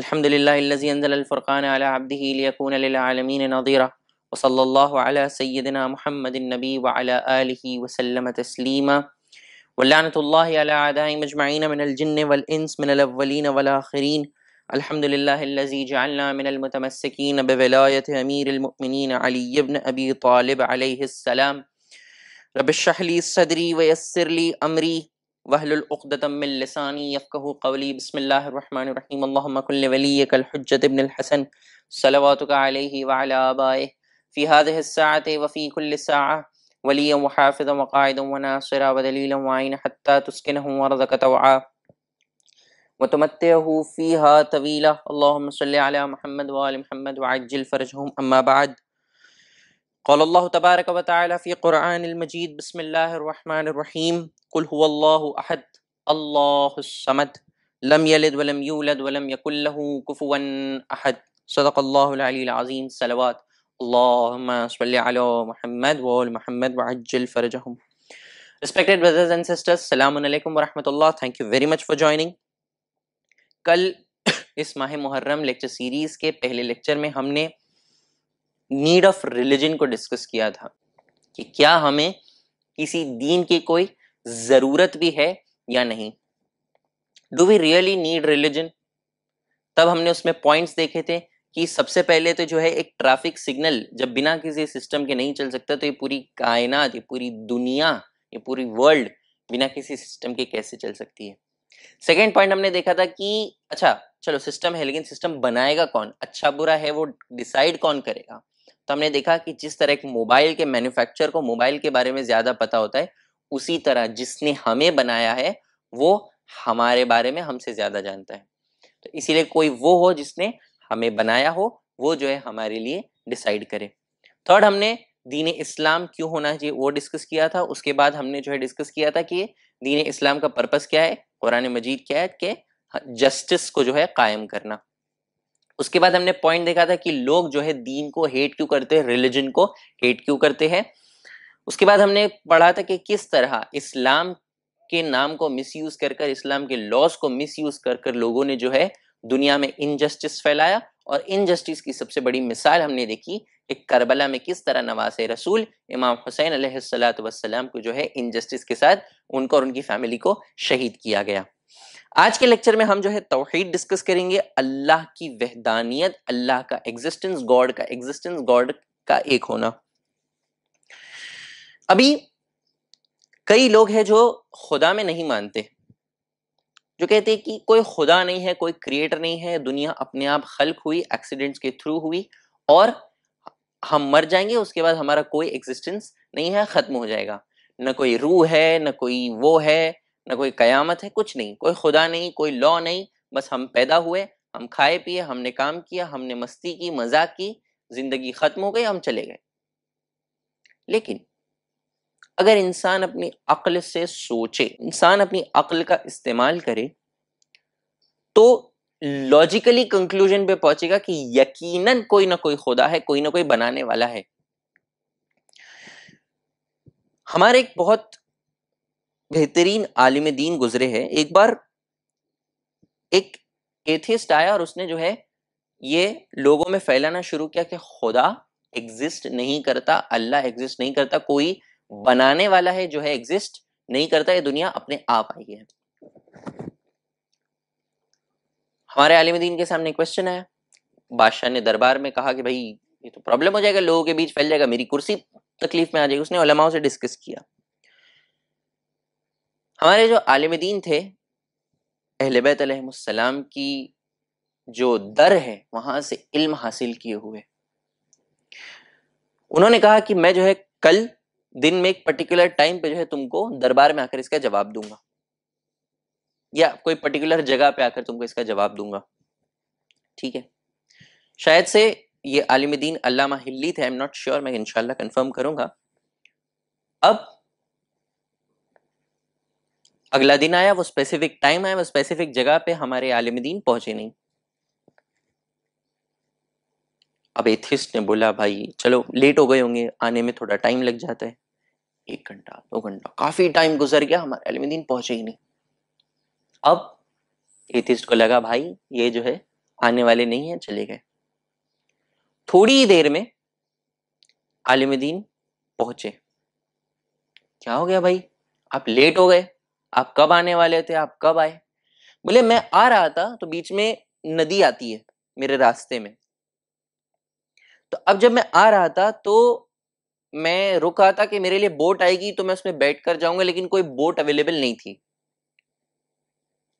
الحمد لله الذي أنزل الفرقان على عبده ليكون للعالمين نظيرا وصلى الله على سيدنا محمد النبي وعلى آله وسلم تسليما ولعنة الله على أعدائهم مجمعين من الجن والإنس من الأولين والآخرين الحمد لله الذي جعلنا من المتمسكين بولاية أمير المؤمنين علي بن أبي طالب عليه السلام رب اشرح لي صدري ويسر لي أمري واحلل عقدة من لساني يفقه قولي بسم الله الرحمن الرحيم اللهم كن لوليك الحجة ابن الحسن صلواتك عليه وعلى آبائه في هذه الساعة وفي كل ساعة وليا وحافظا وقاعدا وناصرا ودليلا وعينا حتى تسكنه أرضك توعا وتمتعه فيها طويلة اللهم صل على محمد وآل محمد وعجل فرجهم أما بعد قال الله تبارك وتعالى في قرآن المجيد بسم الله الرحمن الرحيم ولم يكن له كفوا احد صدق الله العلي العظيم صلوات اللهم صل على محمد وعلى محمد وعجل فرجهم Respected brothers and sisters, السلام عليكم ورحمه الله Thank you very much for joining. कल इस माह Muharram lecture series के पहले लेक्चर में हमने नीड ऑफ रिलीजन को डिस्कस किया था कि क्या हमें किसी दीन की कोई जरूरत भी है या नहीं do we really need religion तब हमने उसमें पॉइंट्स देखे थे कि सबसे पहले तो जो है एक ट्रैफिक सिग्नल जब बिना किसी सिस्टम के नहीं चल सकता तो ये पूरी कायनात ये पूरी दुनिया ये पूरी वर्ल्ड बिना किसी सिस्टम के कैसे चल सकती है सेकेंड पॉइंट हमने देखा था कि अच्छा चलो सिस्टम है लेकिन सिस्टम बनाएगा कौन अच्छा बुरा है वो डिसाइड कौन करेगा तो हमने देखा कि जिस तरह एक मोबाइल के मैन्युफैक्चर को मोबाइल के बारे में ज्यादा पता होता है उसी तरह जिसने हमें बनाया है वो हमारे बारे में हमसे ज्यादा जानता है तो इसीलिए कोई वो हो जिसने हमें बनाया हो वो जो है हमारे लिए डिसाइड करे थर्ड हमने दीन इस्लाम क्यों होना चाहिए वो डिस्कस किया था उसके बाद हमने जो है डिस्कस किया था कि दीन इस्लाम का पर्पस क्या है कुरान मजीद क्या है कि जस्टिस को जो है कायम करना उसके बाद हमने पॉइंट देखा था कि लोग जो है दीन को हेट क्यों करते हैं रिलीजन को हेट क्यों करते हैं उसके बाद हमने पढ़ा था कि किस तरह इस्लाम के नाम को मिसयूज कर कर इस्लाम के लॉज को मिसयूज कर कर लोगों ने जो है दुनिया में इनजस्टिस फैलाया और इनजस्टिस की सबसे बड़ी मिसाल हमने देखी कि करबला में किस तरह नवाज रसूल इमाम हुसैन सलाम को जो है इनजस्टिस के साथ उनको और उनकी फैमिली को शहीद किया गया आज के लेक्चर में हम जो है तोहहीद डिस्कस करेंगे अल्लाह की वहदानियत अल्लाह का एग्जिस्टेंस गॉड का एग्जिस्टेंस गॉड का एक होना अभी कई लोग हैं जो खुदा में नहीं मानते जो कहते हैं कि कोई खुदा नहीं है कोई क्रिएटर नहीं है दुनिया अपने आप खल्क हुई एक्सीडेंट्स के थ्रू हुई और हम मर जाएंगे उसके बाद हमारा कोई एग्जिस्टेंस नहीं है ख़त्म हो जाएगा न कोई रूह है न कोई वो है न कोई कयामत है कुछ नहीं कोई खुदा नहीं कोई लॉ नहीं बस हम पैदा हुए हम खाए पिए हमने काम किया हमने मस्ती की मजाक की जिंदगी खत्म हो गई हम चले गए लेकिन अगर इंसान अपनी अक्ल से सोचे इंसान अपनी अक्ल का इस्तेमाल करे तो लॉजिकली कंक्लूजन पे पहुंचेगा कि यकीनन कोई ना कोई खुदा है कोई ना कोई बनाने वाला है हमारे एक बहुत बेहतरीन आलिम दीन गुजरे हैं एक बार एक एथिस्ट आया और उसने जो है ये लोगों में फैलाना शुरू किया कि खुदा एग्जिस्ट नहीं करता अल्लाह एग्जिस्ट नहीं करता कोई हम्म। बनाने वाला है जो है एग्जिस्ट नहीं करता ये दुनिया अपने आप आई है हमारे आलिमदीन के सामने क्वेश्चन है बादशाह ने दरबार में कहा कि भाई ये तो प्रॉब्लम हो जाएगा लोगों के बीच फैल जाएगा मेरी कुर्सी तकलीफ में आ जाएगी उसने उलमाओं से डिस्कस किया हमारे जो आलिम दीन थे अहल बैतम की जो दर है वहां से इल्म हासिल किए हुए उन्होंने कहा कि मैं जो है कल दिन में एक पर्टिकुलर टाइम पे जो है तुमको दरबार में आकर इसका जवाब दूंगा या कोई पर्टिकुलर जगह पे आकर तुमको इसका जवाब दूंगा ठीक है शायद से ये आलिम दीन अल्लामा हिल्ली थे आई एम नॉट श्योर मैं इनशाला कंफर्म करूंगा अब अगला दिन आया वो स्पेसिफिक टाइम आया वो स्पेसिफिक जगह पे हमारे आलिम दीन पहुंचे नहीं अब एथिस्ट ने बोला भाई चलो लेट हो गए होंगे आने में थोड़ा टाइम लग जाता है एक घंटा दो घंटा काफी टाइम गुजर गया हमारे दिन पहुंचे ही नहीं अब एथिस्ट को लगा भाई ये जो है आने वाले नहीं है चले गए थोड़ी ही देर में आलिमदीन पहुंचे क्या हो गया भाई आप लेट हो गए आप कब आने वाले थे आप कब आए बोले मैं आ रहा था तो बीच में नदी आती है मेरे रास्ते में तो अब जब मैं आ रहा था तो मैं रुका था कि मेरे लिए बोट आएगी तो मैं उसमें बैठ कर जाऊंगा लेकिन कोई बोट अवेलेबल नहीं थी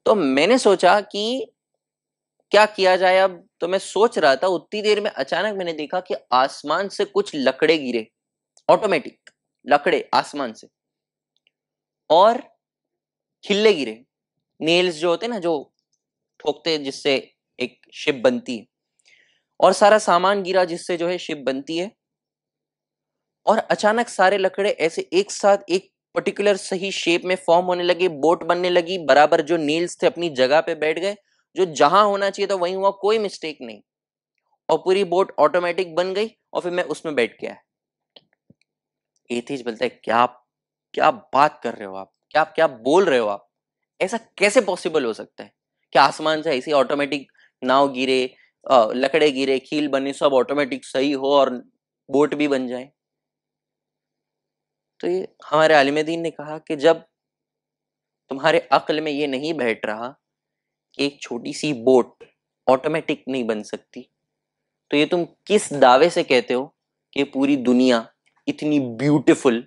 तो मैंने सोचा कि क्या किया जाए अब तो मैं सोच रहा था उतनी देर में अचानक मैंने देखा कि आसमान से कुछ लकड़े गिरे ऑटोमेटिक लकड़े आसमान से और खिल्ले गिरे नेल्स जो होते ना जो ठोकते जिससे एक शिप बनती है और सारा सामान गिरा जिससे जो है शिप बनती है और अचानक सारे लकड़े ऐसे एक साथ एक पर्टिकुलर सही शेप में फॉर्म होने लगे बोट बनने लगी बराबर जो नील्स थे अपनी जगह पे बैठ गए जो जहां होना चाहिए था वहीं हुआ कोई मिस्टेक नहीं और पूरी बोट ऑटोमेटिक बन गई और फिर मैं उसमें बैठ गया एथीज बोलता है क्या क्या बात कर रहे हो आप क्या आप क्या बोल रहे हो आप ऐसा कैसे पॉसिबल हो सकता है क्या आसमान से ऐसी ऑटोमेटिक नाव गिरे लकड़े गिरे खील बने सब ऑटोमेटिक सही हो और बोट भी बन जाए तो ये हमारे आलिम दीन ने कहा कि जब तुम्हारे अक्ल में ये नहीं बैठ रहा कि एक छोटी सी बोट ऑटोमेटिक नहीं बन सकती तो ये तुम किस दावे से कहते हो कि पूरी दुनिया इतनी ब्यूटीफुल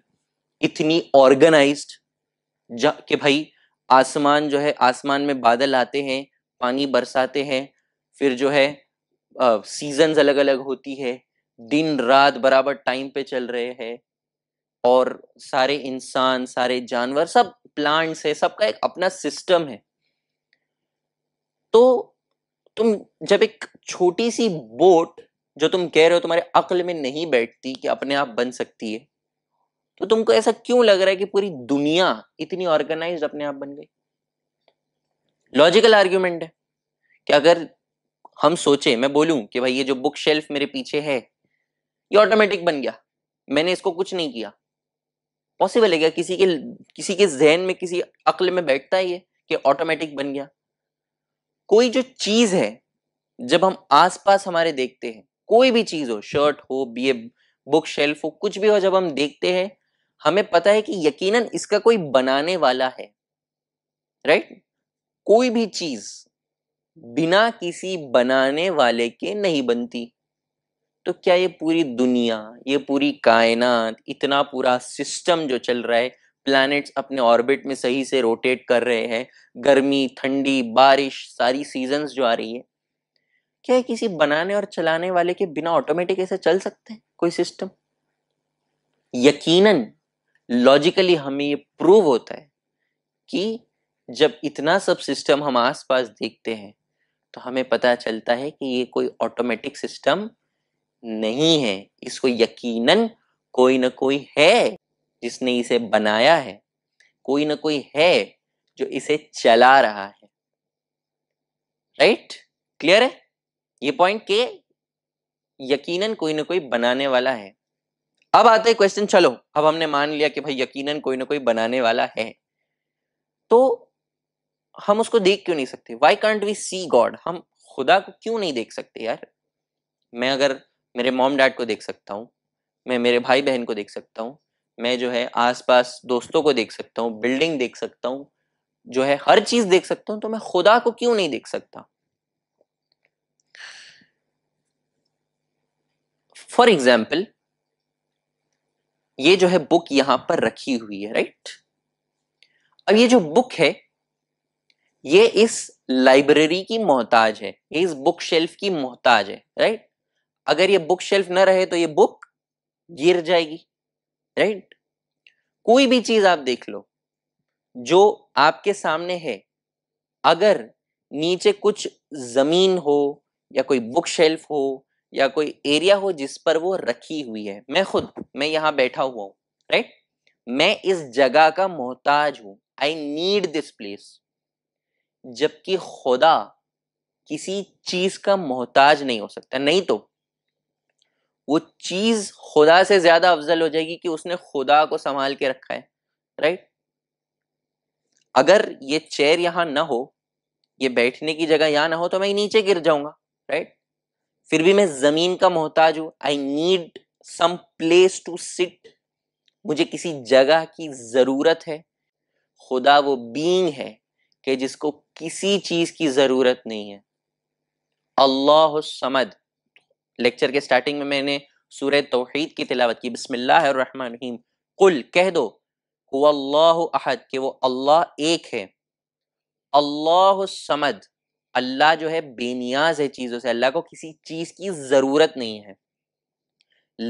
इतनी ऑर्गेनाइज्ड कि भाई आसमान जो है आसमान में बादल आते हैं पानी बरसाते हैं फिर जो है सीजन्स अलग अलग होती है दिन रात बराबर टाइम पे चल रहे हैं और सारे इंसान सारे जानवर सब प्लांट्स है सबका एक अपना सिस्टम है तो तुम जब एक छोटी सी बोट जो तुम कह रहे हो तुम्हारे अक्ल में नहीं बैठती कि अपने आप बन सकती है तो तुमको ऐसा क्यों लग रहा है कि पूरी दुनिया इतनी ऑर्गेनाइज अपने आप बन गई लॉजिकल आर्ग्यूमेंट है कि अगर हम सोचे मैं बोलूं कि भाई ये जो बुक शेल्फ मेरे पीछे है ये ऑटोमेटिक बन गया मैंने इसको कुछ नहीं किया पॉसिबल है क्या किसी के किसी के जहन में किसी अक्ल में बैठता है कि ऑटोमेटिक बन गया कोई जो चीज है जब हम आसपास हमारे देखते हैं कोई भी चीज हो शर्ट हो बी बुक शेल्फ हो कुछ भी हो जब हम देखते हैं हमें पता है कि यकीनन इसका कोई बनाने वाला है राइट कोई भी चीज बिना किसी बनाने वाले के नहीं बनती तो क्या ये पूरी दुनिया ये पूरी कायनात इतना पूरा सिस्टम जो चल रहा है प्लैनेट्स अपने ऑर्बिट में सही से रोटेट कर रहे हैं गर्मी ठंडी बारिश सारी सीजन्स जो आ रही है क्या किसी बनाने और चलाने वाले के बिना ऑटोमेटिक ऐसे चल सकते हैं कोई सिस्टम यकीनन लॉजिकली हमें ये प्रूव होता है कि जब इतना सब सिस्टम हम आसपास देखते हैं तो हमें पता चलता है कि ये कोई ऑटोमेटिक सिस्टम नहीं है इसको यकीनन कोई ना कोई है जिसने इसे बनाया है कोई ना कोई है जो इसे चला रहा है राइट क्लियर है ये पॉइंट के यकीनन कोई ना कोई बनाने वाला है अब आता है क्वेश्चन चलो अब हमने मान लिया कि भाई यकीनन कोई ना कोई बनाने वाला है तो हम उसको देख क्यों नहीं सकते why can't we see God हम खुदा को क्यों नहीं देख सकते यार मैं अगर मेरे मॉम डैड को देख सकता हूँ मैं मेरे भाई बहन को देख सकता हूँ मैं जो है आसपास दोस्तों को देख सकता हूँ बिल्डिंग देख सकता हूँ जो है हर चीज देख सकता हूँ तो मैं खुदा को क्यों नहीं देख सकता फॉर एग्जाम्पल ये जो है बुक यहां पर रखी हुई है राइट अब ये जो बुक है ये इस लाइब्रेरी की मोहताज है ये इस बुक शेल्फ की मोहताज है राइट अगर ये बुक शेल्फ न रहे तो ये बुक गिर जाएगी राइट कोई भी चीज आप देख लो जो आपके सामने है अगर नीचे कुछ जमीन हो या कोई बुक शेल्फ हो या कोई एरिया हो जिस पर वो रखी हुई है मैं खुद मैं यहां बैठा हुआ हूं राइट मैं इस जगह का मोहताज हूं आई नीड दिस प्लेस जबकि खुदा किसी चीज का मोहताज नहीं हो सकता नहीं तो वो चीज खुदा से ज्यादा अफजल हो जाएगी कि उसने खुदा को संभाल के रखा है राइट अगर ये चेयर यहां ना हो ये बैठने की जगह यहां ना हो तो मैं नीचे गिर जाऊंगा राइट फिर भी मैं जमीन का मोहताज हूं I need some place to sit मुझे किसी जगह की जरूरत है खुदा वो बींग है कि जिसको किसी चीज की जरूरत नहीं है अल्लाह समद लेक्चर के स्टार्टिंग में मैंने सूर्य तोहीद की तिलावत की बसमीम कुल कह दो अहद कि वो अल्लाह एक है अल्लाह समद अल्लाह जो है बेनियाज है चीज़ों से अल्लाह को किसी चीज़ की ज़रूरत नहीं है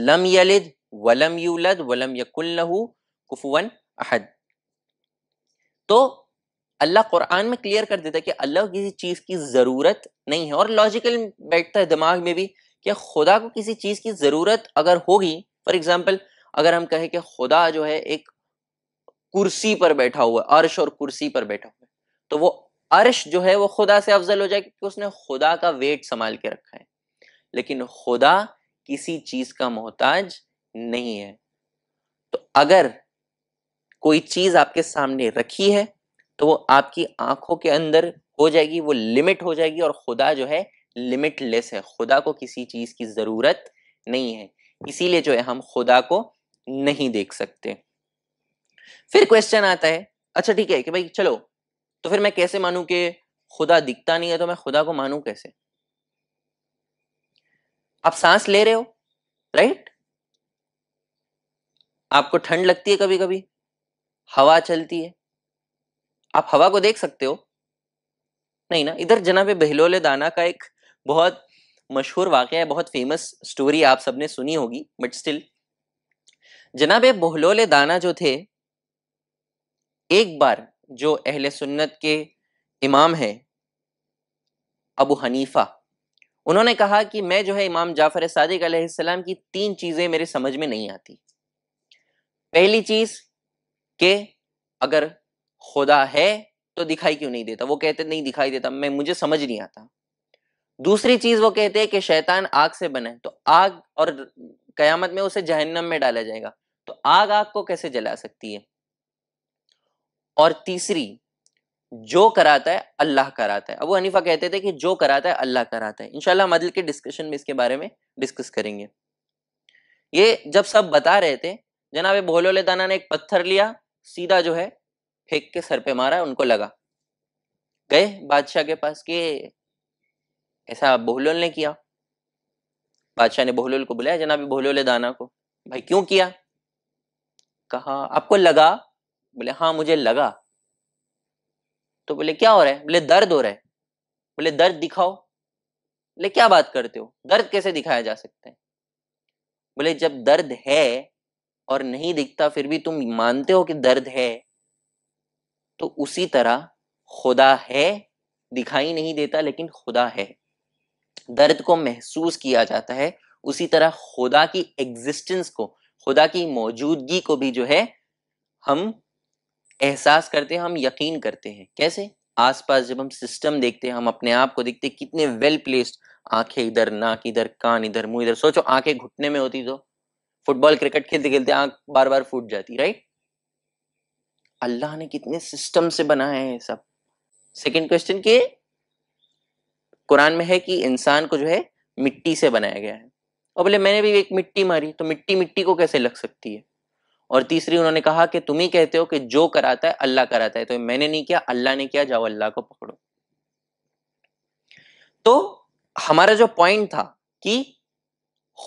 लम यलिद वलम यूलद वलम यकुल्लहू कुफुवन अहद तो अल्लाह कुरान में क्लियर कर देता है कि अल्लाह किसी चीज़ की ज़रूरत नहीं है और लॉजिकल बैठता है दिमाग में भी क्या खुदा को किसी चीज़ की ज़रूरत अगर होगी फॉर एग्ज़ाम्पल अगर हम कहें कि खुदा जो है एक कुर्सी पर बैठा हुआ है अर्श और कुर्सी पर बैठा हुआ है तो वो अर्श जो है वो खुदा से अफजल हो जाए क्योंकि उसने खुदा का वेट संभाल के रखा है लेकिन खुदा किसी चीज़ का मोहताज नहीं है तो अगर कोई चीज़ आपके सामने रखी है तो वो आपकी आंखों के अंदर हो जाएगी वो लिमिट हो जाएगी और खुदा जो है लिमिटलेस है खुदा को किसी चीज़ की ज़रूरत नहीं है इसीलिए जो है हम खुदा को नहीं देख सकते फिर क्वेश्चन आता है अच्छा ठीक है कि भाई चलो तो फिर मैं कैसे मानू कि खुदा दिखता नहीं है तो मैं खुदा को मानू कैसे आप सांस ले रहे हो राइट आपको ठंड लगती है कभी कभी हवा चलती है आप हवा को देख सकते हो नहीं ना इधर जनाब बहलोले दाना का एक बहुत मशहूर वाक़ है बहुत फेमस स्टोरी आप सबने सुनी होगी बट स्टिल जनाब बहलोल दाना जो थे एक बार जो अहल सुन्नत के इमाम हैं अबू हनीफा उन्होंने कहा कि मैं जो है इमाम जाफर सदक सलाम की तीन चीज़ें मेरे समझ में नहीं आती पहली चीज़ के अगर खुदा है तो दिखाई क्यों नहीं देता वो कहते नहीं दिखाई देता मैं मुझे समझ नहीं आता दूसरी चीज वो कहते हैं कि शैतान आग से बने तो आग और कयामत में उसे जहन्नम में डाला जाएगा तो आग आग को कैसे जला सकती है और तीसरी जो कराता है अल्लाह कराता है वो हनीफा कहते थे कि जो कराता है अल्लाह कराता है इनशाला मदल के डिस्कशन में इसके बारे में डिस्कस करेंगे ये जब सब बता रहे थे जनाब भोलोले दाना ने एक पत्थर लिया सीधा जो है फेंक के सर पे मारा उनको लगा गए बादशाह के पास कि ऐसा बहलोल ने किया बादशाह ने बहलोल को बुलाया जनाब बहलोल दाना को भाई क्यों किया कहा आपको लगा बोले हाँ मुझे लगा तो बोले क्या हो रहा है बोले दर्द हो रहा है बोले दर्द दिखाओ बोले क्या बात करते हो दर्द कैसे दिखाया जा सकता है बोले जब दर्द है और नहीं दिखता फिर भी तुम मानते हो कि दर्द है तो उसी तरह खुदा है दिखाई नहीं देता लेकिन खुदा है दर्द को महसूस किया जाता है उसी तरह खुदा की एग्जिस्टेंस को खुदा की मौजूदगी को भी जो है हम एहसास करते हैं हम यकीन करते हैं कैसे आसपास जब हम सिस्टम देखते हैं हम अपने आप को देखते हैं कितने वेल प्लेस्ड आंखें इधर नाक इधर कान इधर मुंह इधर सोचो आंखें घुटने में होती तो फुटबॉल क्रिकेट खेलते खेलते आंख बार बार फूट जाती राइट अल्लाह ने कितने सिस्टम से बनाए हैं सब सेकेंड क्वेश्चन के कुरान में है कि इंसान को जो है मिट्टी से बनाया गया है और बोले मैंने भी एक मिट्टी मारी तो मिट्टी मिट्टी को कैसे लग सकती है और तीसरी उन्होंने कहा कि तुम ही कहते हो कि जो कराता है अल्लाह कराता है तो मैंने नहीं किया अल्लाह ने किया जाओ अल्लाह को पकड़ो तो हमारा जो पॉइंट था कि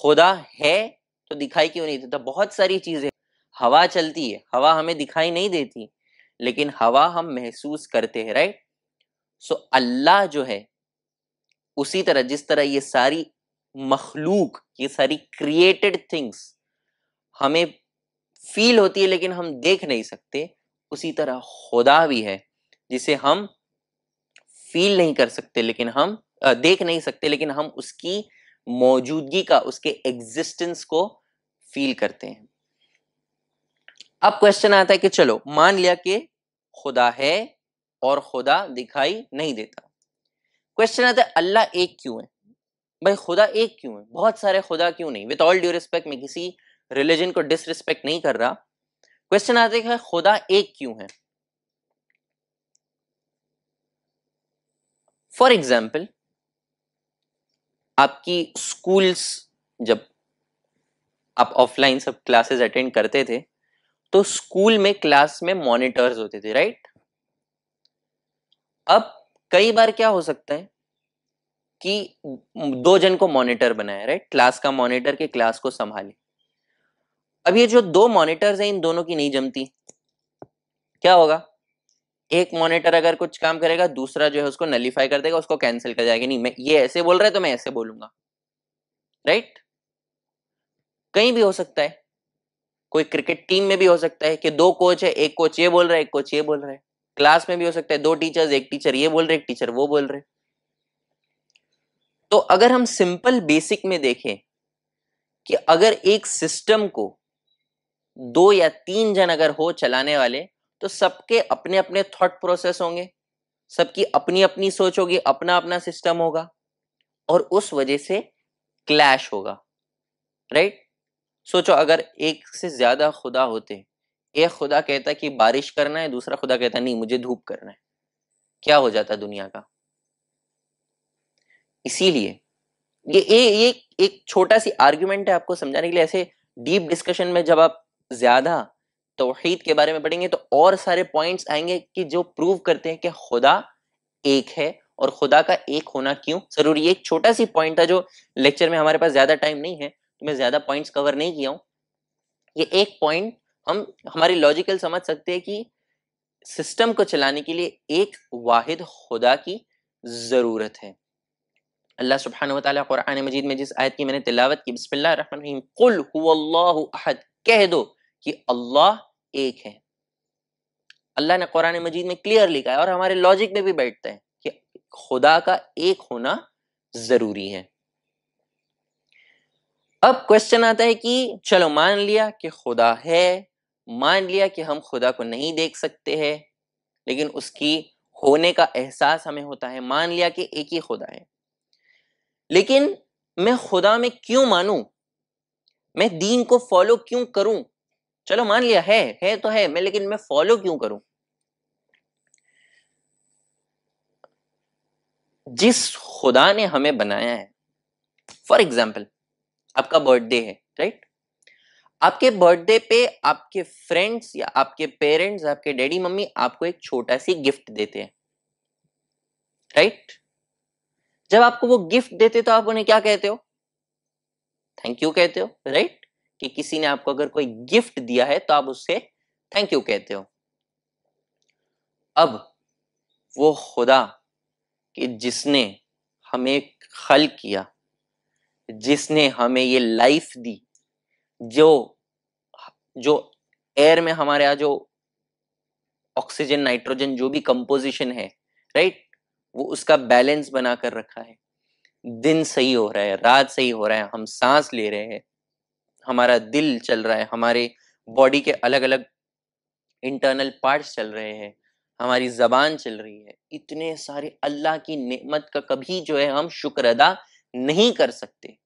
खुदा है तो दिखाई क्यों नहीं देता बहुत सारी चीजें हवा चलती है हवा हमें दिखाई नहीं देती लेकिन हवा हम महसूस करते हैं राइट सो अल्लाह जो है उसी तरह जिस तरह ये सारी मखलूक ये सारी क्रिएटेड थिंग्स हमें फील होती है लेकिन हम देख नहीं सकते उसी तरह खुदा भी है जिसे हम फील नहीं कर सकते लेकिन हम देख नहीं सकते लेकिन हम उसकी मौजूदगी का उसके एग्जिस्टेंस को फील करते हैं अब क्वेश्चन आता है कि चलो मान लिया कि खुदा है और खुदा दिखाई नहीं देता क्वेश्चन आता है तो अल्लाह एक क्यों है भाई खुदा एक क्यों है बहुत सारे खुदा क्यों नहीं विथ ऑल ड्यू रिस्पेक्ट मैं किसी रिलीजन को डिसरिस्पेक्ट नहीं कर रहा क्वेश्चन आते है खुदा एक क्यों है फॉर एग्जाम्पल आपकी स्कूल्स जब आप ऑफलाइन सब क्लासेस अटेंड करते थे तो स्कूल में क्लास में मॉनिटर्स होते थे राइट अब कई बार क्या हो सकता है कि दो जन को मॉनिटर बनाया राइट क्लास का मॉनिटर के क्लास को संभाले अब ये जो दो मॉनिटर्स हैं इन दोनों की नहीं जमती क्या होगा एक मॉनिटर अगर कुछ काम करेगा दूसरा जो है उसको नलीफाई कर देगा उसको कैंसिल कर जाएगा नहीं मैं ये ऐसे बोल रहा है तो मैं ऐसे बोलूंगा राइट कहीं भी हो सकता है कोई क्रिकेट टीम में भी हो सकता है कि दो कोच है एक कोच ये बोल रहा है एक कोच ये बोल रहा है क्लास में भी हो सकता है दो टीचर्स एक टीचर ये बोल रहे एक टीचर वो बोल रहे तो अगर हम सिंपल बेसिक में देखें कि अगर एक सिस्टम को दो या तीन जन अगर हो चलाने वाले तो सबके अपने अपने थॉट प्रोसेस होंगे सबकी अपनी अपनी सोच होगी अपना अपना सिस्टम होगा और उस वजह से क्लैश होगा राइट सोचो अगर एक से ज्यादा खुदा होते एक खुदा कहता है कि बारिश करना है दूसरा खुदा कहता नहीं मुझे धूप करना है क्या हो जाता है दुनिया का इसीलिए ये ये ये एक छोटा सी आर्ग्यूमेंट है आपको समझाने के लिए ऐसे डीप डिस्कशन में जब आप ज्यादा तोहहीद के बारे में पढ़ेंगे तो और सारे पॉइंट्स आएंगे कि जो प्रूव करते हैं कि खुदा एक है और खुदा का एक होना क्यों जरूरी एक छोटा सी पॉइंट था जो लेक्चर में हमारे पास ज्यादा टाइम नहीं है तो मैं ज्यादा पॉइंट्स कवर नहीं किया हूँ ये एक पॉइंट हम हमारी लॉजिकल समझ सकते हैं कि सिस्टम को चलाने के लिए एक वाहिद खुदा की ज़रूरत है अल्लाह सुबहान वाली कुरान मजीद में जिस आयत की मैंने तिलावत की अहद कह दो कि अल्लाह एक है अल्लाह ने कुरान मजीद में क्लियर लिखा है और हमारे लॉजिक में भी बैठता है कि खुदा का एक होना ज़रूरी है अब क्वेश्चन आता है कि चलो मान लिया कि खुदा है मान लिया कि हम खुदा को नहीं देख सकते हैं लेकिन उसकी होने का एहसास हमें होता है मान लिया कि एक ही खुदा है लेकिन मैं खुदा में क्यों मानूं मैं दीन को फॉलो क्यों करूं चलो मान लिया है है तो है मैं लेकिन मैं फॉलो क्यों करूं जिस खुदा ने हमें बनाया है फॉर एग्जाम्पल आपका बर्थडे है राइट आपके बर्थडे पे आपके फ्रेंड्स या आपके पेरेंट्स आपके डैडी मम्मी आपको एक छोटा सी गिफ्ट देते हैं राइट right? जब आपको वो गिफ्ट देते तो आप उन्हें क्या कहते हो थैंक यू कहते हो राइट right? कि किसी ने आपको अगर कोई गिफ्ट दिया है तो आप उससे थैंक यू कहते हो अब वो खुदा कि जिसने हमें खल किया जिसने हमें ये लाइफ दी जो जो एयर में हमारे यहाँ जो ऑक्सीजन नाइट्रोजन जो भी कंपोजिशन है राइट वो उसका बैलेंस बना कर रखा है दिन सही हो रहा है रात सही हो रहा है हम सांस ले रहे हैं हमारा दिल चल रहा है हमारे बॉडी के अलग अलग इंटरनल पार्ट्स चल रहे हैं हमारी जबान चल रही है इतने सारे अल्लाह की नेमत का कभी जो है हम शुक्र अदा नहीं कर सकते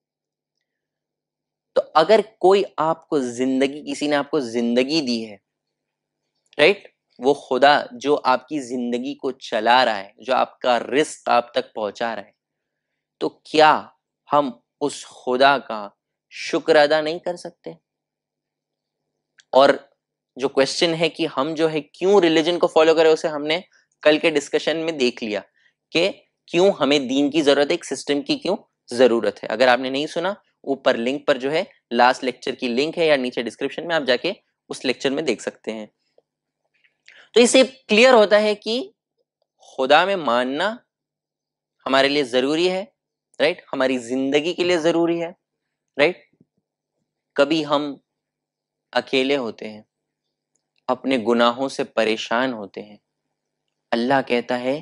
तो अगर कोई आपको जिंदगी किसी ने आपको जिंदगी दी है राइट वो खुदा जो आपकी जिंदगी को चला रहा है जो आपका रिस्क आप तक पहुंचा रहा है तो क्या हम उस खुदा का शुक्र अदा नहीं कर सकते और जो क्वेश्चन है कि हम जो है क्यों रिलीजन को फॉलो करें उसे हमने कल के डिस्कशन में देख लिया कि क्यों हमें दीन की जरूरत है एक सिस्टम की क्यों जरूरत है अगर आपने नहीं सुना ऊपर लिंक पर जो है लास्ट लेक्चर की लिंक है या नीचे डिस्क्रिप्शन में आप जाके उस लेक्चर में देख सकते हैं तो इससे क्लियर होता है कि खुदा में मानना हमारे लिए जरूरी है राइट हमारी जिंदगी के लिए जरूरी है राइट कभी हम अकेले होते हैं अपने गुनाहों से परेशान होते हैं अल्लाह कहता है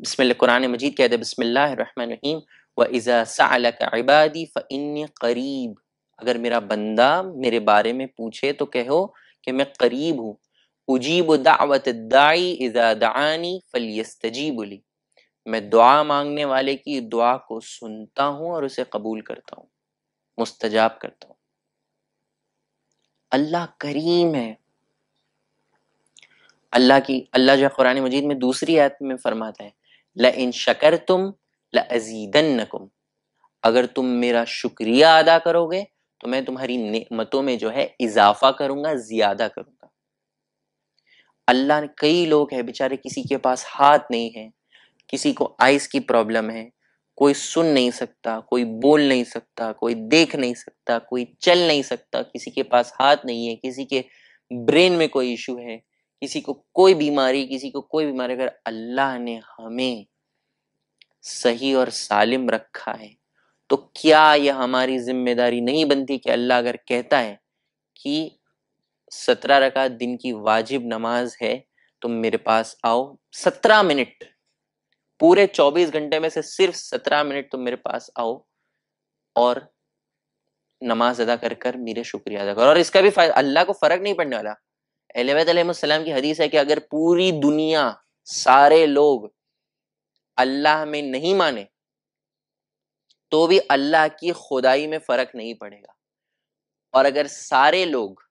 बिस्मिल्लाह कुरान मजीद कहते हैं बिस्मिल्लाह रहमान रहीम व इज़ा साल इबादी फ़िन करीब अगर मेरा बंदा मेरे बारे में पूछे तो कहो कि मैं करीब हूँ उजीब दावत दाई इज़ा दानी फलियस्तजीबली मैं दुआ मांगने वाले की दुआ को सुनता हूँ और उसे कबूल करता हूँ मुस्तजाब करता हूँ अल्लाह करीम है अल्लाह की अल्लाह जो कुरान मजीद में दूसरी आयत में फरमाता है ल इन शकर तुम लजीदन्नकुम अगर तुम मेरा शुक्रिया अदा करोगे तो मैं तुम्हारी नेमतों में जो है इजाफा करूंगा ज्यादा करूंगा अल्लाह कई लोग हैं बेचारे किसी के पास हाथ नहीं है किसी को आइस की प्रॉब्लम है कोई सुन नहीं सकता कोई बोल नहीं सकता कोई देख नहीं सकता कोई चल नहीं सकता किसी के पास हाथ नहीं है किसी के ब्रेन में कोई इशू है किसी को कोई बीमारी किसी को कोई बीमारी अगर अल्लाह ने हमें सही और सालिम रखा है तो क्या यह हमारी जिम्मेदारी नहीं बनती कि अल्लाह अगर कहता है कि सत्रह रकात दिन की वाजिब नमाज है तुम तो मेरे पास आओ सत्रह मिनट पूरे चौबीस घंटे में से सिर्फ सत्रह मिनट तुम मेरे पास आओ और नमाज अदा कर कर मेरे शुक्रिया अदा करो और इसका भी अल्लाह को फर्क नहीं पड़ने वाला अहलबैतम की हदीस है कि अगर पूरी दुनिया सारे लोग अल्लाह में नहीं माने तो भी अल्लाह की खुदाई में फर्क नहीं पड़ेगा और अगर सारे लोग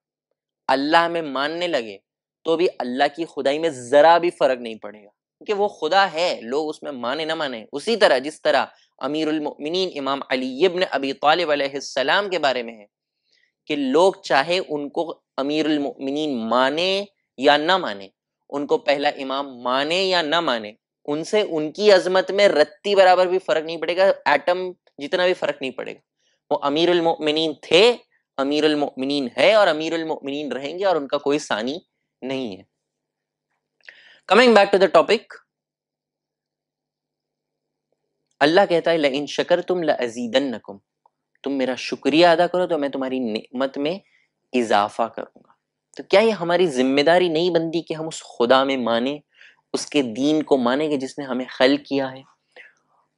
अल्लाह में मानने लगे तो भी अल्लाह की खुदाई में ज़रा भी फर्क नहीं पड़ेगा क्योंकि वो खुदा है लोग उसमें माने ना माने उसी तरह जिस तरह अमीर अमीरमिन इमाम अली इब्न अबी तालब के बारे में है कि लोग चाहे उनको अमीर अमीरमिन माने या ना माने उनको पहला इमाम माने या ना माने उनसे उनकी अजमत में रत्ती बराबर भी फर्क नहीं पड़ेगा एटम जितना भी फर्क नहीं पड़ेगा वो अमीर उलमिन थे अमीर उलमिन है और अमीर उलमिन रहेंगे और उनका कोई सानी नहीं है coming back to the topic Allah कहता है इन शकर तुम लजीदन नकुम तुम मेरा शुक्रिया अदा करो तो मैं तुम्हारी नेमत में इजाफा करूंगा तो क्या ये हमारी जिम्मेदारी नहीं बनती कि हम उस खुदा में माने उसके दीन को माने के जिसने हमें खल किया है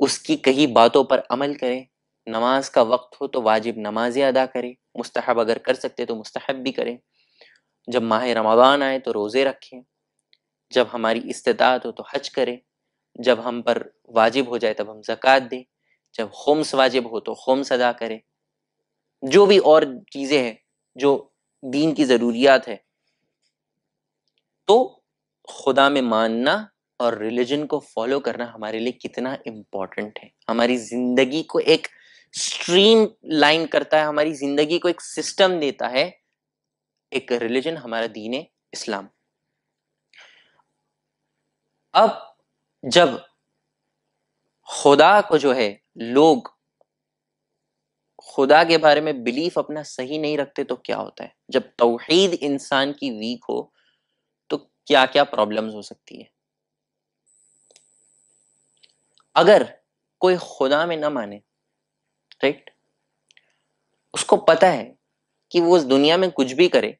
उसकी कही बातों पर अमल करें नमाज का वक्त हो तो वाजिब नमाजें अदा करें मुस्तहब अगर कर सकते तो मुस्तहब भी करें जब माह रमदान आए तो रोज़े रखें जब हमारी इस्तात हो तो हज करें जब हम पर वाजिब हो जाए तब हम जक़ात दें जब खुम्स वाजिब हो तो खुम्स अदा करें जो भी और चीज़ें हैं जो दीन की ज़रूरियात है तो खुदा में मानना और रिलीजन को फॉलो करना हमारे लिए कितना इम्पोर्टेंट है हमारी जिंदगी को एक स्ट्रीम लाइन करता है हमारी जिंदगी को एक सिस्टम देता है एक रिलीजन हमारा दीन है इस्लाम अब जब खुदा को जो है लोग खुदा के बारे में बिलीफ अपना सही नहीं रखते तो क्या होता है जब तोहीद इंसान की वीक हो क्या क्या प्रॉब्लम्स हो सकती है अगर कोई खुदा में ना माने राइट उसको पता है कि वो उस दुनिया में कुछ भी करे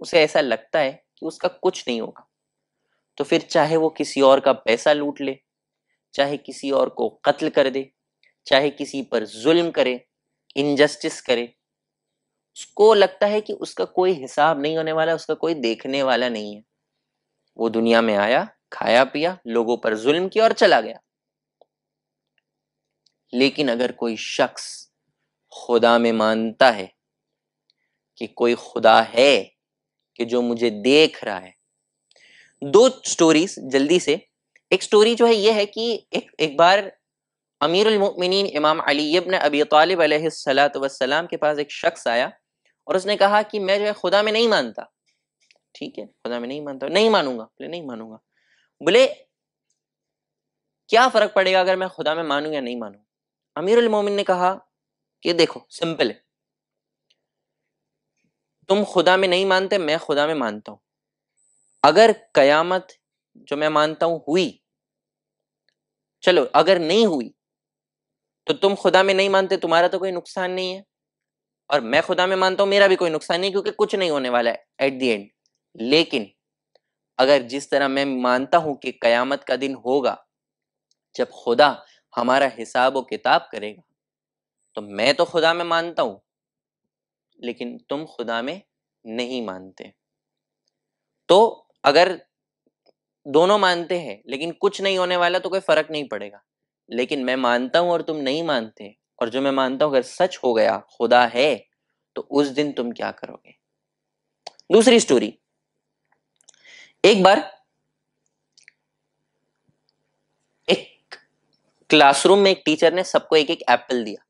उसे ऐसा लगता है कि उसका कुछ नहीं होगा तो फिर चाहे वो किसी और का पैसा लूट ले चाहे किसी और को कत्ल कर दे चाहे किसी पर जुल्म करे इनजस्टिस करे उसको लगता है कि उसका कोई हिसाब नहीं होने वाला उसका कोई देखने वाला नहीं है वो दुनिया में आया खाया पिया लोगों पर जुल्म किया और चला गया लेकिन अगर कोई शख्स खुदा में मानता है कि कोई खुदा है कि जो मुझे देख रहा है दो स्टोरीज जल्दी से एक स्टोरी जो है ये है कि एक एक बार अमीरमिन इमाम अली ने अबी तालब सलात के पास एक शख्स आया और उसने कहा कि मैं जो है खुदा में नहीं मानता ठीक है खुदा में नहीं मानता नहीं मानूंगा बोले नहीं मानूंगा बोले क्या फर्क पड़ेगा अगर मैं खुदा में मानूं या नहीं मानू अमीर मोमिन ने कहा कि देखो सिंपल है तुम खुदा में नहीं मानते मैं खुदा में मानता हूं अगर कयामत जो मैं मानता हूं हुई चलो अगर नहीं हुई तो तुम खुदा में नहीं मानते तुम्हारा तो कोई नुकसान नहीं है और मैं खुदा में मानता हूं मेरा भी कोई नुकसान नहीं क्योंकि कुछ नहीं होने वाला है एट दी एंड लेकिन अगर जिस तरह मैं मानता हूं कि कयामत का दिन होगा जब खुदा हमारा हिसाब और किताब करेगा तो मैं तो खुदा में मानता हूं लेकिन तुम खुदा में नहीं मानते तो अगर दोनों मानते हैं लेकिन कुछ नहीं होने वाला तो कोई फर्क नहीं पड़ेगा लेकिन मैं मानता हूं और तुम नहीं मानते और जो मैं मानता हूं अगर सच हो गया खुदा है तो उस दिन तुम क्या करोगे दूसरी स्टोरी एक बार एक क्लासरूम में एक टीचर ने सबको एक एक एप्पल दिया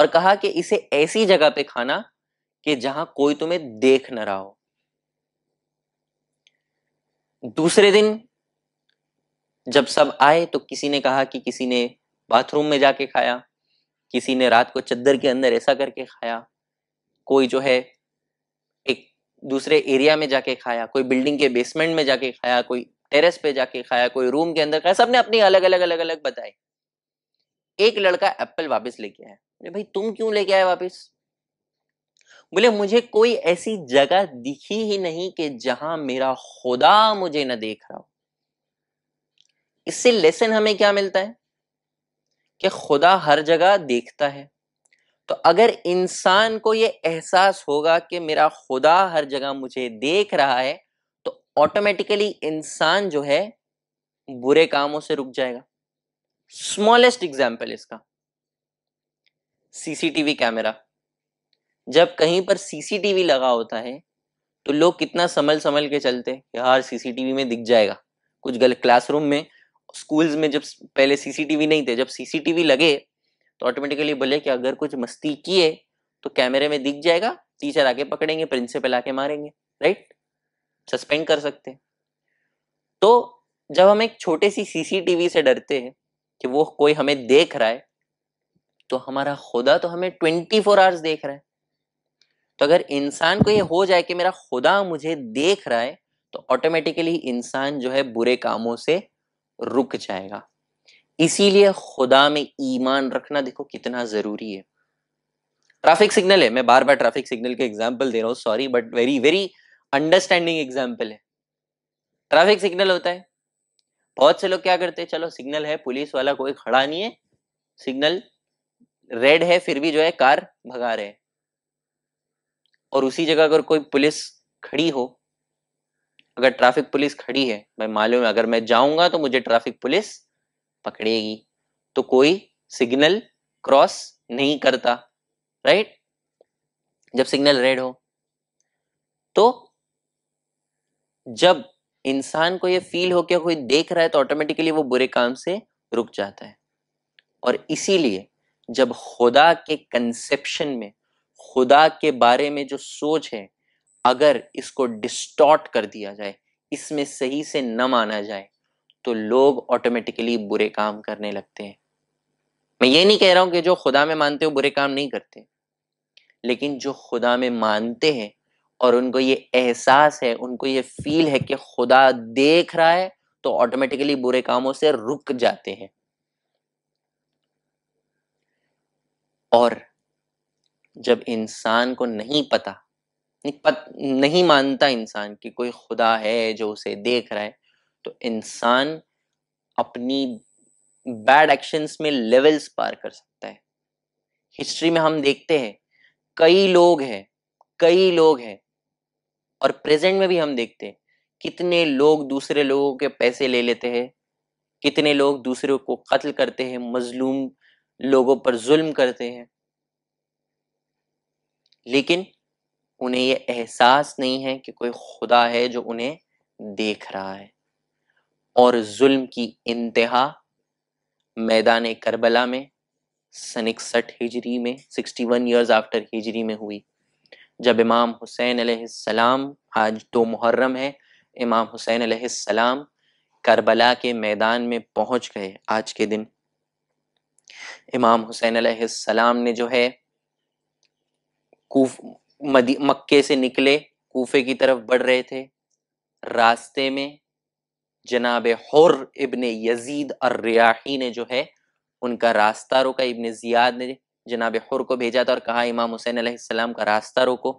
और कहा कि इसे ऐसी जगह पे खाना कि जहां कोई तुम्हें देख ना रहा हो दूसरे दिन जब सब आए तो किसी ने कहा कि किसी ने बाथरूम में जाके खाया किसी ने रात को चद्दर के अंदर ऐसा करके खाया कोई जो है दूसरे एरिया में जाके खाया कोई बिल्डिंग के बेसमेंट में जाके खाया कोई टेरेस पे जाके खाया कोई रूम के अंदर खाया सबने अपनी अलग अलग अलग अलग बताई एक लड़का एप्पल वापस लेके आया बोले भाई तुम क्यों लेके आए वापस बोले मुझे कोई ऐसी जगह दिखी ही नहीं कि जहां मेरा खुदा मुझे ना देख रहा हो इससे लेसन हमें क्या मिलता है कि खुदा हर जगह देखता है तो अगर इंसान को ये एहसास होगा कि मेरा खुदा हर जगह मुझे देख रहा है तो ऑटोमेटिकली इंसान जो है बुरे कामों से रुक जाएगा स्मॉलेस्ट एग्जाम्पल इसका सीसीटीवी कैमरा जब कहीं पर सीसीटीवी लगा होता है तो लोग कितना संभल संभल के चलते यार सीसीटीवी में दिख जाएगा कुछ गलत क्लासरूम में स्कूल्स में जब पहले सीसीटीवी नहीं थे जब सीसीटीवी लगे तो ऑटोमेटिकली बोले कि अगर कुछ मस्ती किए तो कैमरे में दिख जाएगा टीचर आके पकड़ेंगे प्रिंसिपल आके मारेंगे राइट सस्पेंड कर सकते तो जब हम एक छोटे सी सीसीटीवी से डरते हैं कि वो कोई हमें देख रहा है तो हमारा खुदा तो हमें ट्वेंटी फोर आवर्स देख रहा है तो अगर इंसान को ये हो जाए कि मेरा खुदा मुझे देख रहा है तो ऑटोमेटिकली इंसान जो है बुरे कामों से रुक जाएगा इसीलिए खुदा में ईमान रखना देखो कितना ज़रूरी है ट्रैफिक सिग्नल है मैं बार बार ट्रैफिक सिग्नल के एग्जाम्पल दे रहा हूँ sorry but very very understanding example है ट्रैफिक सिग्नल होता है बहुत से लोग क्या करते हैं चलो सिग्नल है पुलिस वाला कोई खड़ा नहीं है सिग्नल रेड है फिर भी जो है कार भगा रहे और उसी जगह अगर कोई पुलिस खड़ी हो अगर ट्रैफिक पुलिस खड़ी है मैं मालूम है अगर मैं जाऊंगा तो मुझे ट्रैफिक पुलिस पकड़ेगी तो कोई सिग्नल क्रॉस नहीं करता राइट जब सिग्नल रेड हो तो जब इंसान को ये फील हो कि कोई देख रहा है तो ऑटोमेटिकली वो बुरे काम से रुक जाता है और इसीलिए जब खुदा के कंसेप्शन में खुदा के बारे में जो सोच है अगर इसको डिस्टॉर्ट कर दिया जाए इसमें सही से न माना जाए तो लोग ऑटोमेटिकली बुरे काम करने लगते हैं मैं ये नहीं कह रहा हूं कि जो खुदा में मानते हो बुरे काम नहीं करते लेकिन जो खुदा में मानते हैं और उनको ये एहसास है उनको ये फील है कि खुदा देख रहा है तो ऑटोमेटिकली बुरे कामों से रुक जाते हैं और जब इंसान को नहीं पता नहीं, नहीं मानता इंसान कि कोई खुदा है जो उसे देख रहा है तो इंसान अपनी बैड एक्शंस में लेवल्स पार कर सकता है हिस्ट्री में हम देखते हैं कई लोग हैं कई लोग हैं और प्रेजेंट में भी हम देखते हैं कितने लोग दूसरे लोगों के पैसे ले लेते हैं कितने लोग दूसरों को कत्ल करते हैं मजलूम लोगों पर जुल्म करते हैं लेकिन उन्हें यह एहसास नहीं है कि कोई खुदा है जो उन्हें देख रहा है और जुल्म की इंतहा मैदान करबला में सन इकसठ हिजरी में 61 वन ईयर्स आफ्टर हिजरी में हुई जब इमाम हुसैन सलाम आज दो तो मुहर्रम है इमाम हुसैन सलाम करबला के मैदान में पहुंच गए आज के दिन इमाम हुसैन सलाम ने जो है कूफ मक्के से निकले कूफे की तरफ बढ़ रहे थे रास्ते में जनाब हर इबन यजीद और रियाही ने जो है उनका रास्ता रोका इबन जियाद ने जनाब हर को भेजा था और कहा इमाम हुसैन आसमाम का रास्ता रोको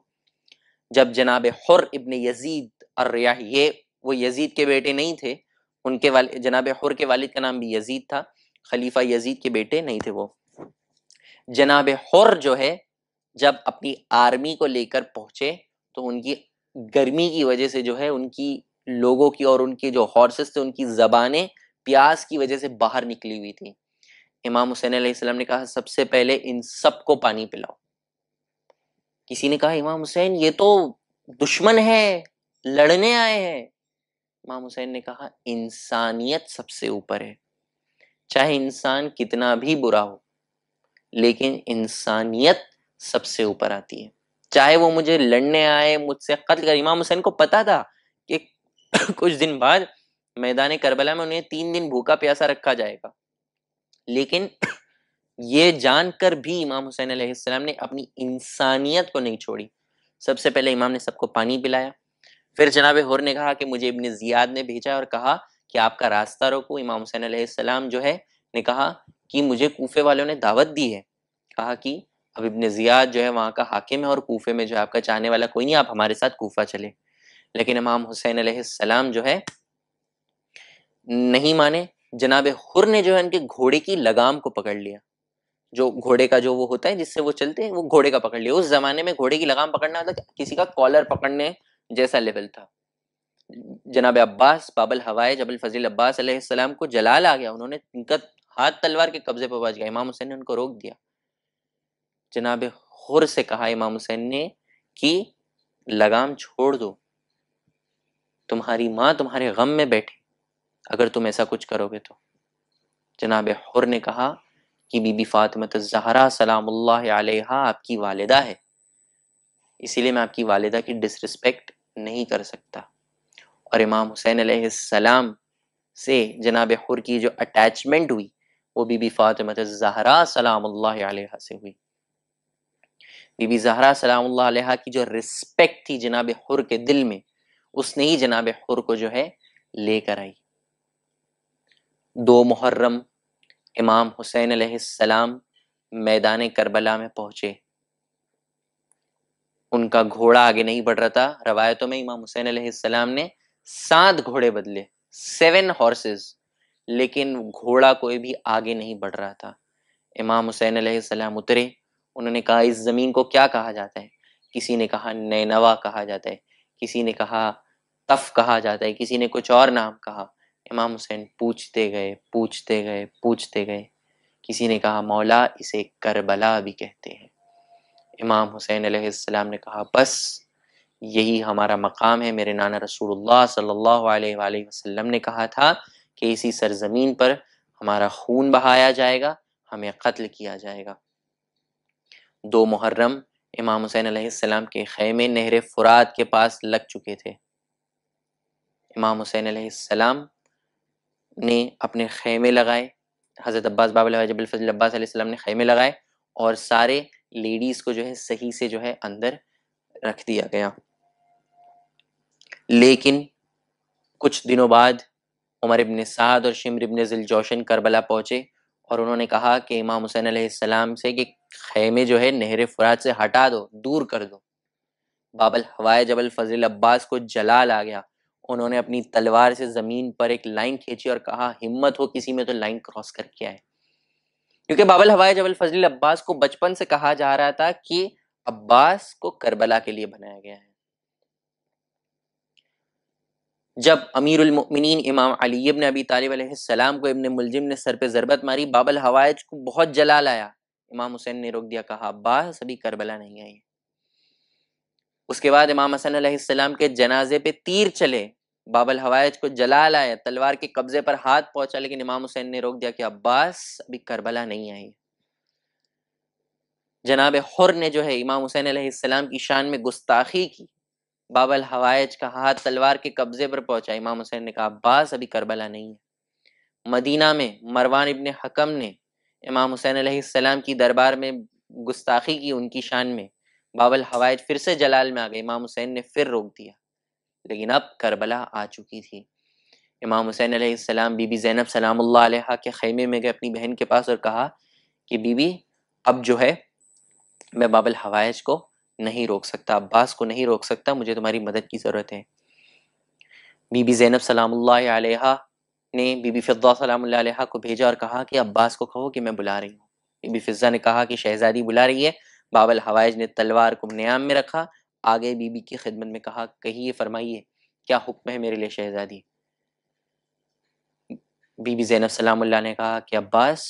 जब जनाब हर इबन यजीद और रियाही ये वो यजीद के बेटे नहीं थे उनके वाल जनाब हर के वालिद का नाम भी यजीद था खलीफा यजीद के बेटे नहीं थे वो जनाब हर जो है जब अपनी आर्मी को लेकर पहुंचे तो उनकी गर्मी की वजह से जो है उनकी लोगों की और उनके जो हॉर्सेस थे उनकी जबानें प्यास की वजह से बाहर निकली हुई थी इमाम हुसैन ने कहा सबसे पहले इन सबको पानी पिलाओ किसी ने कहा इमाम हुसैन ये तो दुश्मन है लड़ने आए हैं इमाम हुसैन ने कहा इंसानियत सबसे ऊपर है चाहे इंसान कितना भी बुरा हो लेकिन इंसानियत सबसे ऊपर आती है चाहे वो मुझे लड़ने आए मुझसे कत्ल कर इमाम हुसैन को पता था कि कुछ दिन बाद मैदान करबला में उन्हें तीन दिन भूखा प्यासा रखा जाएगा लेकिन ये जानकर भी इमाम हुसैन सलाम ने अपनी इंसानियत को नहीं छोड़ी सबसे पहले इमाम ने सबको पानी पिलाया फिर जनाब होर ने कहा कि मुझे इबन जियाद ने भेजा और कहा कि आपका रास्ता रोको इमाम हुसैन सलाम जो है ने कहा कि मुझे कोफे वालों ने दावत दी है कहा कि अब इबन जियाद जो है वहाँ का हाकिम है और कोफे में जो है आपका चाहने वाला कोई नहीं आप हमारे साथ कोफा चले लेकिन इमाम हुसैन सलाम जो है नहीं माने जनाब हुर ने जो है उनके घोड़े की लगाम को पकड़ लिया जो घोड़े का जो वो होता है जिससे वो चलते हैं वो घोड़े का पकड़ लिया उस जमाने में घोड़े की लगाम पकड़ना मतलब किसी का कॉलर पकड़ने जैसा लेवल था जनाब अब्बास बाबल हवाए जबल फजील अब्बास को जलाल आ गया उन्होंने इनका हाथ तलवार के कब्जे पर बच गया इमाम हुसैन ने उनको रोक दिया जनाब हुर से कहा इमाम हुसैन ने कि लगाम छोड़ दो तुम्हारी माँ तुम्हारे गम में बैठे अगर तुम ऐसा कुछ करोगे तो जनाब हुर ने कहा कि बीबी फातिमत तो जहरा सलाम आपकी वालदा है इसीलिए मैं आपकी वालदा की डिसरिस्पेक्ट नहीं कर सकता और इमाम हुसैन सलाम से जनाब हुर की जो अटैचमेंट हुई वो बीबी फातिमत तो जहरा सलाम से हुई बीबी जहरा सलाम की जो रिस्पेक्ट थी जनाब हुर के दिल में उसने ही जनाब हुर को जो है लेकर आई दो मुहर्रम इमाम हुसैन सलाम मैदान करबला में पहुंचे उनका घोड़ा आगे नहीं बढ़ रहा था रवायतों में इमाम हुसैन सलाम ने सात घोड़े बदले सेवन हॉर्सेस लेकिन घोड़ा कोई भी आगे नहीं बढ़ रहा था इमाम हुसैन सलाम उतरे उन्होंने कहा इस जमीन को क्या कहा जाता है किसी ने कहा नैनवा कहा जाता है किसी ने कहा तफ कहा जाता है किसी ने कुछ और नाम कहा इमाम हुसैन पूछते गए पूछते गए पूछते गए किसी ने कहा मौला इसे करबला भी कहते हैं इमाम हुसैन सलाम ने कहा बस यही हमारा मकाम है मेरे नाना रसूलुल्लाह सल्लल्लाहु अलैहि वसल्लम ने कहा था कि इसी सरजमीन पर हमारा खून बहाया जाएगा हमें कत्ल किया जाएगा दो मुहर्रम इमाम हुसैन आसमाम के खैमे नहर फुरात के पास लग चुके थे इमाम हुसैन आसमाम ने अपने खैमे लगाए हज़रत अब्बास बाबल जबलफजल अब्बास ने खैमे लगाए और सारे लेडीज़ को जो है सही से जो है अंदर रख दिया गया लेकिन कुछ दिनों बाद उमर इबन साद और शिमर इबन जिलजोशन करबला पहुँचे और उन्होंने कहा कि इमाम हुसैन आसमाम से कि खैमे जो है नहर फरात से हटा दो दूर कर दो बाबल हवाए जबल फजल अब्बास को जलाल आ गया उन्होंने अपनी तलवार से ज़मीन पर एक लाइन खींची और कहा हिम्मत हो किसी में तो लाइन क्रॉस करके आए क्योंकि बाबल हवाए जबल फजल अब्बास को बचपन से कहा जा रहा था कि अब्बास को करबला के लिए बनाया गया है जब अमीर उलमिन इमाम अली इबन अबी तालिब सलाम को इबन मुलजिम ने सर पे ज़रबत मारी बाबल हवाज को बहुत जला लाया इमाम हुसैन ने रोक दिया कहा अब्बास अभी करबला नहीं आई उसके बाद इमाम हसन सलाम के जनाजे पे तीर चले बाबल हवाज को जला लाया तलवार के कब्जे पर हाथ पहुंचा लेकिन इमाम हुसैन ने रोक दिया कि अब्बास अभी करबला नहीं आई जनाब हुर ने जो है इमाम हुसैन सलाम की शान में गुस्ताखी की बाबल हवाइज का हाथ तलवार के कब्जे पर पहुंचा इमाम हुसैन ने कहा अब्बास अभी करबला नहीं है मदीना में मरवान इबन हकम ने इमाम हुसैन सलाम की दरबार में गुस्ताखी की उनकी शान में बाबल हवाइज फिर से जलाल में आ गए इमाम हुसैन ने फिर रोक दिया लेकिन अब करबला आ चुकी थी इमाम हुसैन सलाम बीबी जैनब सलाम के खैमे में गए अपनी बहन के पास और कहा कि बीबी अब जो है मैं बाबल हवाइज को नहीं रोक सकता अब्बास को नहीं रोक सकता मुझे तुम्हारी मदद की ज़रूरत है बीबी जैनब सलाम ने बीबी फिजा सलाम को भेजा और कहा कि अब्बास को कहो कि मैं बुला रही हूँ बीबी फिजा ने कहा कि शहजादी बुला रही है बाबल हवाइज ने तलवार को न्याम में रखा आगे बीबी की खिदमत में कहा कहिए फरमाइए क्या हुक्म है मेरे लिए शहजादी बीबी जैनब सलाम ने कहा कि अब्बास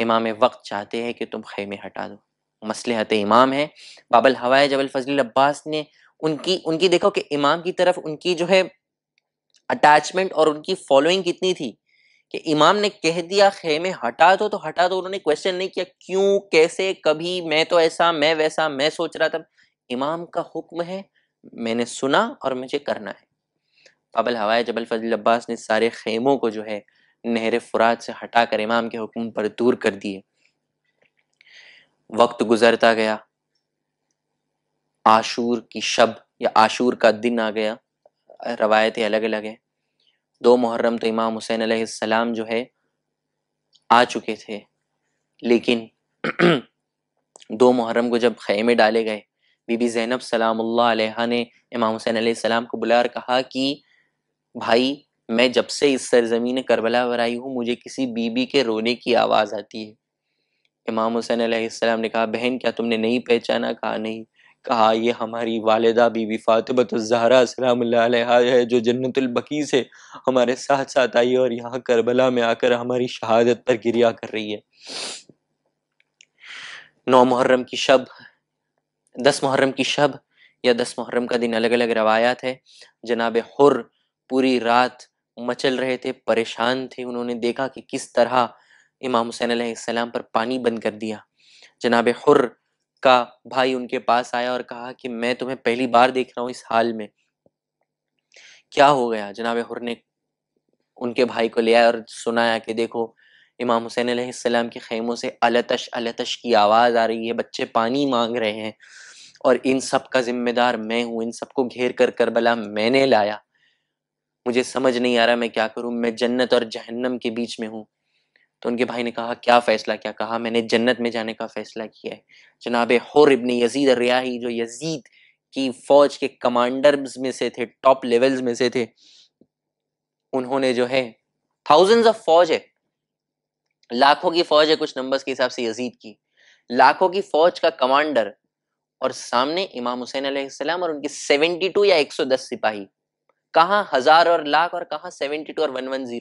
इमाम वक्त चाहते हैं कि तुम खेमे हटा दो मसलहत इमाम है बाबल हवाए जबल फजल अब्बास ने उनकी उनकी देखो कि इमाम की तरफ उनकी जो है अटैचमेंट और उनकी फॉलोइंग कितनी थी कि इमाम ने कह दिया खेमे हटा दो तो हटा दो उन्होंने क्वेश्चन नहीं किया क्यों कैसे कभी मैं तो ऐसा मैं वैसा मैं सोच रहा था इमाम का हुक्म है मैंने सुना और मुझे करना है बाबल हवाए जबल फजल अब्बास ने सारे खेमों को जो है नहर फुरात से हटा कर इमाम के हुक्म पर दूर कर दिए वक्त गुजरता गया आशूर की शब या आशूर का दिन आ गया रवायतें अलग अलग हैं दो मुहर्रम तो इमाम हुसैन सलाम जो है आ चुके थे लेकिन दो मुहर्रम को जब खैमे डाले गए बीबी जैनब सलाम्ला ने इमाम हुसैन सलाम को बुला और कहा कि भाई मैं जब से इस सरजमीन करबला पर आई हूँ मुझे किसी बीबी के रोने की आवाज़ आती है इमाम हुसैन आसमाम ने कहा बहन क्या तुमने नहीं पहचाना कहा नहीं कहा ये हमारी वालदा बीबी फ़ातिबतज़हरा सलाम है जो जन्नतुलबकी से हमारे साथ साथ आई और यहाँ करबला में आकर हमारी शहादत पर गिरिया कर रही है नौ मुहर्रम की शब दस मुहर्रम की शब या दस मुहर्रम का दिन अलग अलग रवायात है जनाब हुर पूरी रात मचल रहे थे परेशान थे उन्होंने देखा कि किस तरह इमाम हुसैन आसमाम पर पानी बंद कर दिया जनाब हुर का भाई उनके पास आया और कहा कि मैं तुम्हें पहली बार देख रहा हूँ इस हाल में क्या हो गया जनाब हुर ने उनके भाई को ले आया और सुनाया कि देखो इमाम हुसैन आसमाम के खेमों से अलतश अलतश की आवाज़ आ रही है बच्चे पानी मांग रहे हैं और इन सब का जिम्मेदार मैं हूँ इन सबको घेर कर करबला मैंने लाया मुझे समझ नहीं आ रहा मैं क्या करूँ मैं जन्नत और जहन्नम के बीच में हूँ तो उनके भाई ने कहा क्या फैसला क्या कहा मैंने जन्नत में जाने का फैसला किया है जनाब हर इबन यजीद रियाही जो यजीद की फौज के कमांडर में से थे टॉप लेवल्स में से थे उन्होंने जो है थाउजेंड ऑफ फौज है लाखों की फौज है कुछ नंबर्स के हिसाब से यजीद की लाखों की फौज का कमांडर और सामने इमाम हुसैन सलाम और उनके 72 या 110 सिपाही कहाँ हजार और लाख और कहाँ 72 और 110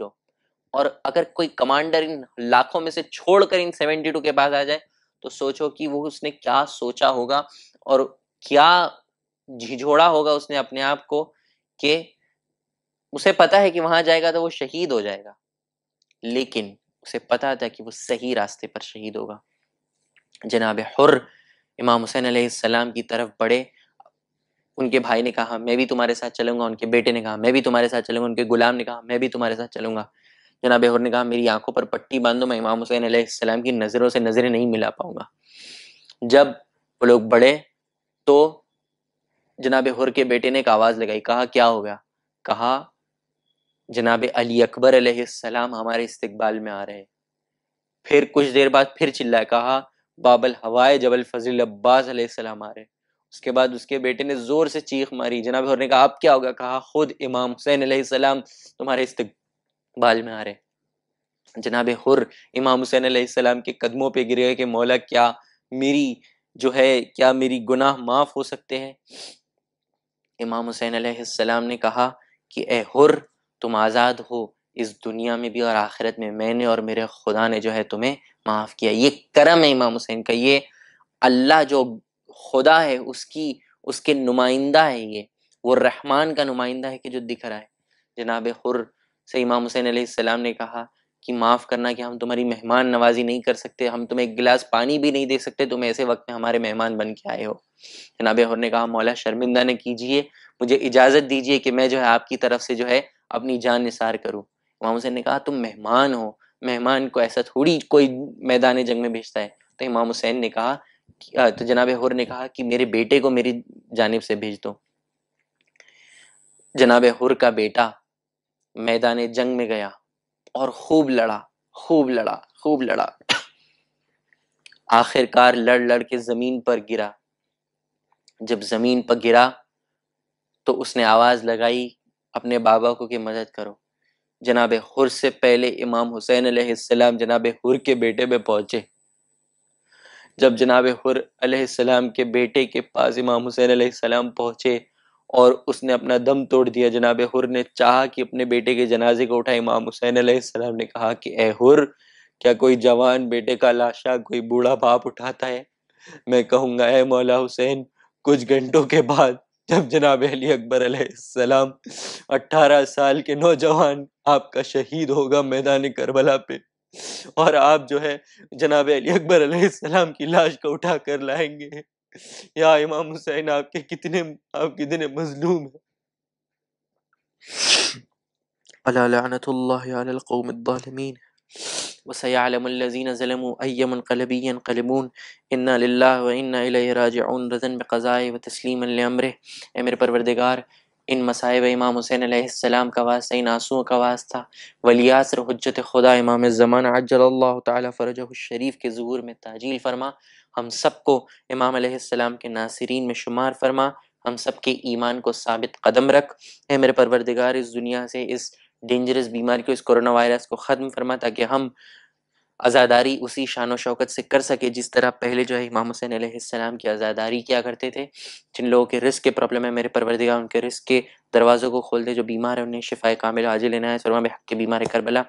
और अगर कोई कमांडर इन लाखों में से छोड़कर इन 72 के पास आ जाए तो सोचो कि वो उसने क्या सोचा होगा और क्या झिझोड़ा होगा उसने अपने आप को कि उसे पता है कि वहां जाएगा तो वो शहीद हो जाएगा लेकिन उसे पता था कि वो सही रास्ते पर शहीद होगा जनाब हुर इमाम हुसैन सलाम की तरफ बढ़े उनके भाई ने कहा मैं भी तुम्हारे साथ चलूंगा उनके बेटे ने कहा मैं भी तुम्हारे साथ चलूंगा उनके गुलाम ने कहा मैं भी तुम्हारे साथ चलूंगा जनाब हर ने कहा मेरी आंखों पर पट्टी बांधो मैं इमाम हुसैन सलाम की नज़रों से नज़रें नहीं मिला पाऊंगा जब वो लोग बढ़े तो जनाब हर के बेटे ने एक आवाज़ लगाई कहा क्या हो गया कहा जनाब अली अकबर सलाम हमारे इस्तकबाल में आ रहे फिर कुछ देर बाद फिर चिल्लाए कहा बाबल हवाए जबल फजल अब्बास आ रहे उसके बाद उसके बेटे ने जोर से चीख मारी जनाब होर ने कहा आप क्या होगा कहा खुद इमाम हुसैन सलाम तुम्हारे इस्तक बाल में आ रहे जनाब हुर इमाम हुसैन सलाम के कदमों पे गिरे कि मौला क्या मेरी जो है क्या मेरी गुनाह माफ़ हो सकते हैं इमाम हुसैन सलाम ने कहा कि ए हुर तुम आज़ाद हो इस दुनिया में भी और आखिरत में मैंने और मेरे खुदा ने जो है तुम्हें माफ़ किया ये करम है इमाम हुसैन का ये अल्लाह जो खुदा है उसकी उसके नुमाइंदा है ये वो रहमान का नुमाइंदा है कि जो दिख रहा है जनाब हुर से इमाम हुसैन सलाम ने कहा कि माफ़ करना कि हम तुम्हारी मेहमान नवाजी नहीं कर सकते हम तुम्हें एक गिलास पानी भी नहीं दे सकते तुम ऐसे वक्त में हमारे मेहमान बन के आए हो जनाब हर ने कहा मौला शर्मिंदा ने कीजिए मुझे इजाज़त दीजिए कि मैं जो है आपकी तरफ से जो है अपनी जान निसार करूँ इमाम हुसैन ने कहा तुम मेहमान हो मेहमान को ऐसा थोड़ी कोई मैदान जंग में भेजता है तो इमाम हुसैन ने कहा तो जनाब हुर ने कहा कि मेरे बेटे को मेरी जानब से भेज दो जनाब हुर का बेटा मैदान जंग में गया और खूब लड़ा खूब लड़ा खूब लड़ा आखिरकार लड़ लड़ के जमीन पर गिरा जब जमीन पर गिरा तो उसने आवाज लगाई अपने बाबा को कि मदद करो जनाब हुर से पहले इमाम हुसैन अलैहिस्सलाम जनाब हुर के बेटे में पहुंचे जब जनाब हुर अलैहिस्सलाम के बेटे के पास इमाम हुसैन अलैहिस्सलाम पहुंचे और उसने अपना दम तोड़ दिया जनाब हुर ने चाहा कि अपने बेटे के जनाजे को उठाए इमाम हुसैन सलाम ने कहा कि ए हुर क्या कोई जवान बेटे का लाशा कोई बूढ़ा बाप उठाता है मैं कहूँगा ए मौला हुसैन कुछ घंटों के बाद जब जनाब अली अकबर सलाम अट्ठारह साल के नौजवान आपका शहीद होगा मैदान करबला पे और आप जो है जनाब अली अकबर सलाम की लाश को उठा कर लाएंगे या इमाम हुसैन आपके कितने आप कितने मजलूम हैं अला लعنतुल्लाह अला القوم الظالمين وسيعلم الذين ظلموا أي منقلب ينقلبون إنا لله وإنا إليه راجعون रज़न بقضاء وتسليما لأمره ए मेरे परवरदिगार इन मसाइब इमाम हुसैन अलैहिस्सलाम का वास्ता इन आंसुओं का वास्ता वलियासर हजत खुदा इमाम ज़मान अज्जल्लाहु ताला फरजहु शरीफ के ज़हूर में ताजील फरमा हम सबको इमाम अलैहिस्सलाम के नासरीन में शुमार फरमा हम सब के ईमान को साबित कदम रख है मेरे परवरदिगार इस दुनिया से इस डेंजरस बीमारी को इस कोरोना वायरस को ख़त्म फरमा ताकि हम आज़ादारी उसी शान शौकत से कर सके जिस तरह पहले जो है इमाम हुसैन सलाम की आज़ादारी किया करते थे जिन लोगों के रिस्क के प्रॉब्लम है मेरे परवरदिगार उनके रिस्क के दरवाज़ों को खोल दे जो बीमार है उन्हें शिफाय कामिल आज लेना है सरमा हक के बीमार करबला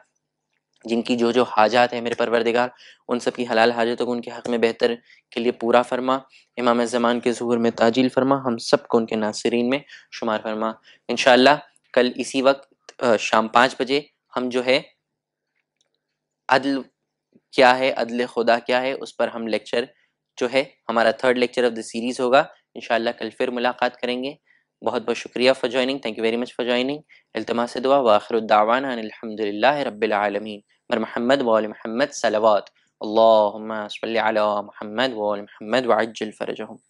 जिनकी जो जो हाजात है मेरे परवरदिगार उन सब की हलाल हाजतों को उनके हक़ में बेहतर के लिए पूरा फरमा इमाम ज़मान के जहूर में ताजील फरमा हम सब को उनके नासरीन में शुमार फरमा इन कल इसी वक्त शाम पाँच बजे हम जो है अदल क्या है अदल खुदा क्या है उस पर हम लेक्चर जो है हमारा third lecture of the series होगा इन कल फिर मुलाकात करेंगे بہت بہت شکریہ for جوائننگ thank you very much for joining التماس دعا واخر الدعوانا ان الحمد لله رب العالمين مر محمد وال محمد صلوات اللهم صل على محمد وال محمد وعجل فرجهم